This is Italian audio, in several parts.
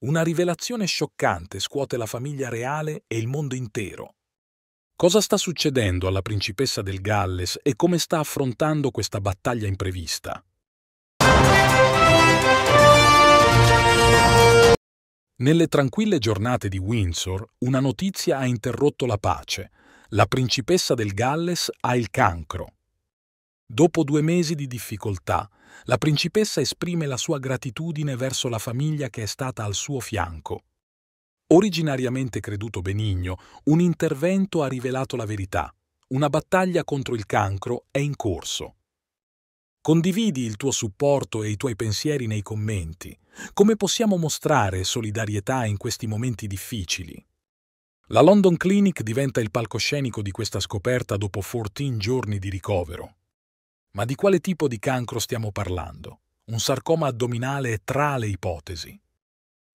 Una rivelazione scioccante scuote la famiglia reale e il mondo intero. Cosa sta succedendo alla principessa del Galles e come sta affrontando questa battaglia imprevista? Nelle tranquille giornate di Windsor, una notizia ha interrotto la pace. La principessa del Galles ha il cancro. Dopo due mesi di difficoltà, la principessa esprime la sua gratitudine verso la famiglia che è stata al suo fianco. Originariamente creduto benigno, un intervento ha rivelato la verità. Una battaglia contro il cancro è in corso. Condividi il tuo supporto e i tuoi pensieri nei commenti. Come possiamo mostrare solidarietà in questi momenti difficili? La London Clinic diventa il palcoscenico di questa scoperta dopo 14 giorni di ricovero. Ma di quale tipo di cancro stiamo parlando? Un sarcoma addominale è tra le ipotesi.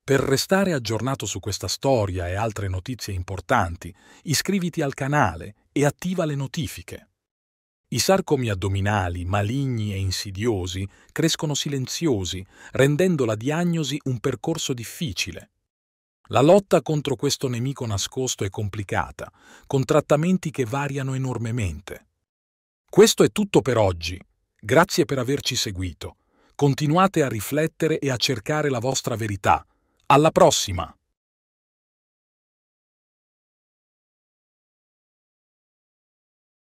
Per restare aggiornato su questa storia e altre notizie importanti, iscriviti al canale e attiva le notifiche. I sarcomi addominali, maligni e insidiosi, crescono silenziosi, rendendo la diagnosi un percorso difficile. La lotta contro questo nemico nascosto è complicata, con trattamenti che variano enormemente. Questo è tutto per oggi. Grazie per averci seguito. Continuate a riflettere e a cercare la vostra verità. Alla prossima!